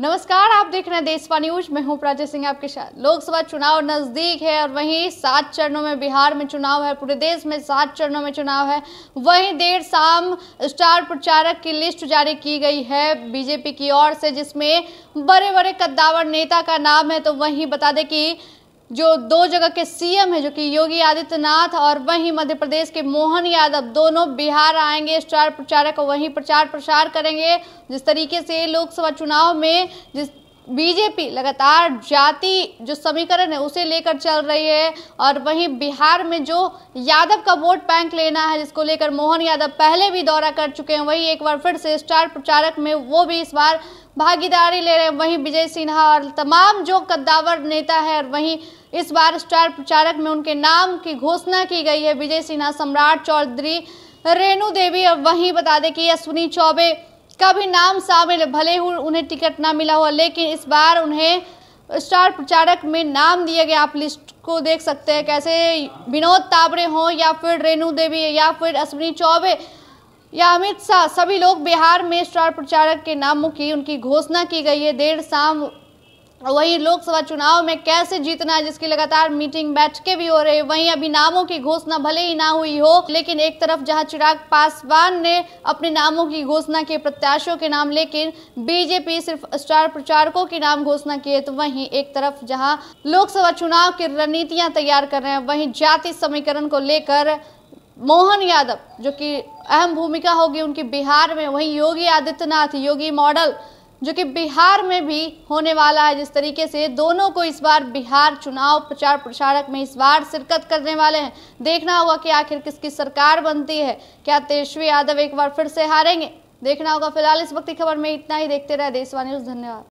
नमस्कार आप देख रहे हैं देशवा न्यूज मैं हूं प्राजय सिंह आपके साथ लोकसभा चुनाव नजदीक है और वहीं सात चरणों में बिहार में चुनाव है पूरे देश में सात चरणों में चुनाव है वहीं देर शाम स्टार प्रचारक की लिस्ट जारी की गई है बीजेपी की ओर से जिसमें बड़े बड़े कद्दावर नेता का नाम है तो वहीं बता दें कि जो दो जगह के सीएम है जो कि योगी आदित्यनाथ और वहीं मध्य प्रदेश के मोहन यादव दोनों बिहार आएंगे स्टार प्रचारक वहीं प्रचार प्रसार करेंगे जिस तरीके से लोकसभा चुनाव में जिस बीजेपी लगातार जाति जो समीकरण है उसे लेकर चल रही है और वहीं बिहार में जो यादव का वोट बैंक लेना है जिसको लेकर मोहन यादव पहले भी दौरा कर चुके हैं वहीं एक बार फिर से स्टार प्रचारक में वो भी इस बार भागीदारी ले रहे हैं वहीं विजय सिन्हा और तमाम जो कद्दावर नेता है और वहीं इस बार स्टार प्रचारक में उनके नाम की घोषणा की गई है विजय सिन्हा सम्राट चौधरी रेणु देवी और वहीं बता दें कि अश्विनी चौबे का भी नाम शामिल भले ही उन्हें टिकट ना मिला हुआ लेकिन इस बार उन्हें स्टार प्रचारक में नाम दिया गया आप लिस्ट को देख सकते हैं कैसे विनोद ताबड़े हों या फिर रेणु देवी या फिर अश्विनी चौबे या अमित शाह सभी लोग बिहार में स्टार प्रचारक के नामों की उनकी घोषणा की गई है देर शाम वही लोकसभा चुनाव में कैसे जीतना है जिसकी लगातार मीटिंग बैठकें भी हो रही वहीं अभी नामों की घोषणा भले ही ना हुई हो लेकिन एक तरफ जहां चिराग पासवान ने अपने नामों की घोषणा की प्रत्याशियों के नाम लेकिन बीजेपी सिर्फ स्टार प्रचारकों के नाम घोषणा किए तो वही एक तरफ जहां लोकसभा चुनाव की रणनीतियां तैयार कर रहे हैं वही जाति समीकरण को लेकर मोहन यादव जो कि अहम भूमिका होगी उनकी बिहार में वही योगी आदित्यनाथ योगी मॉडल जो कि बिहार में भी होने वाला है जिस तरीके से दोनों को इस बार बिहार चुनाव प्रचार प्रसारक में इस बार शिरकत करने वाले हैं देखना होगा कि आखिर किसकी सरकार बनती है क्या तेजस्वी यादव एक बार फिर से हारेंगे देखना होगा फिलहाल इस वक्त की खबर में इतना ही देखते रहे देशवा न्यूज़ धन्यवाद